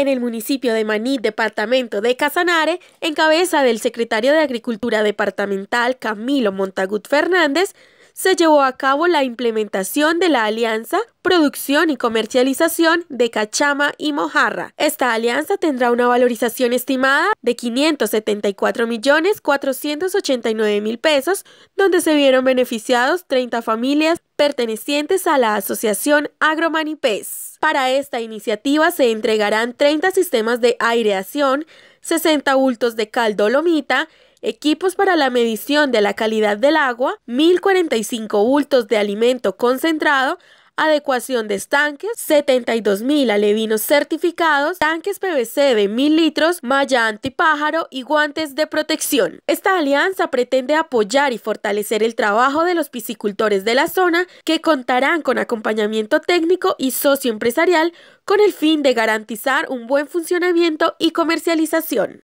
en el municipio de Maní, departamento de Casanare, en cabeza del secretario de Agricultura Departamental Camilo Montagut Fernández, se llevó a cabo la implementación de la alianza producción y comercialización de cachama y mojarra. Esta alianza tendrá una valorización estimada de 574.489.000 pesos, donde se vieron beneficiados 30 familias pertenecientes a la Asociación Agromanipes. Para esta iniciativa se entregarán 30 sistemas de aireación, 60 bultos de cal dolomita equipos para la medición de la calidad del agua, 1045 bultos de alimento concentrado, adecuación de estanques, 72.000 alevinos certificados, tanques PVC de 1.000 litros, malla antipájaro y guantes de protección. Esta alianza pretende apoyar y fortalecer el trabajo de los piscicultores de la zona que contarán con acompañamiento técnico y socio empresarial con el fin de garantizar un buen funcionamiento y comercialización.